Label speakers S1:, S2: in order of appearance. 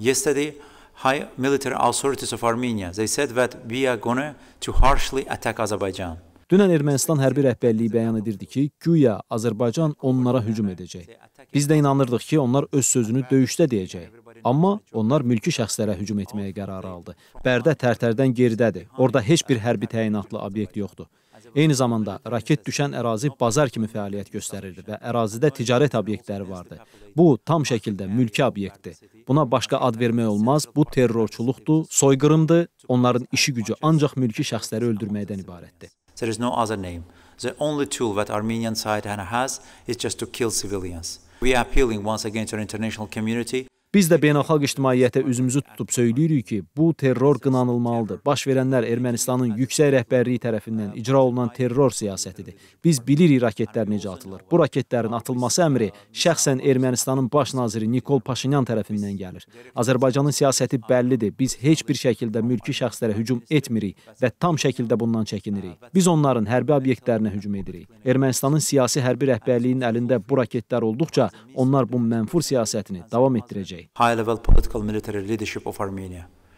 S1: yesterday high military authorities of Armenia. They said that we are going to harshly attack Azerbaijan.
S2: Dünən Ermənistan hərbi rəhbərliyi bəyan edirdi ki, güya Azərbaycan onlara hücum edəcək. Biz də inanırdıq ki, onlar öz sözünü döyüşdə deyəcək. Amma onlar mülki şəxslərə hücum etməyə qərar aldı. Bərdə tərtərdən geridədir. Orada heç bir hərbi təyinatlı obyekt yoxdur. Eyni zamanda raket düşən ərazi bazar kimi fəaliyyət göstərirdi və ərazidə ticarət obyektləri vardı. Bu tam şəkildə mülki obyektdir. Buna başqa ad vermək olmaz. Bu terrorçuluqdur, soyqırımdır. Onların işi gücü ancaq mülki şəxsləri öldürməkdən ibarətdir.
S1: There is no other name. The only tool that Armenian side has is just to kill civilians. We are appealing once again to the international community
S2: Biz də beynəlxalq ictimaiyyətə üzümüzü tutub söyləyirik ki, bu terror qınanılmalıdır. Baş verənlər Ermənistanın yüksək rəhbərliyi tərəfindən icra olunan terror siyasətidir. Biz bilirik raketlər necə atılır. Bu raketlərin atılması əmri şəxsən Ermənistanın baş naziri Nikol Paşinyan tərəfindən gəlir. Azərbaycanın siyasəti bəllidir. Biz heç bir şəkildə mülki şəxslərə hücum etmirik və tam şəkildə bundan çəkinirik. Biz onların hərbi obyektlərinə hücum edirik. Ermənistanın siyasi hərbi rəhbərliyinin əlində bu raketlər olduqca onlar bu mənfur siyasətini davam etdirəcək.
S1: High level political military leadership of Armenia.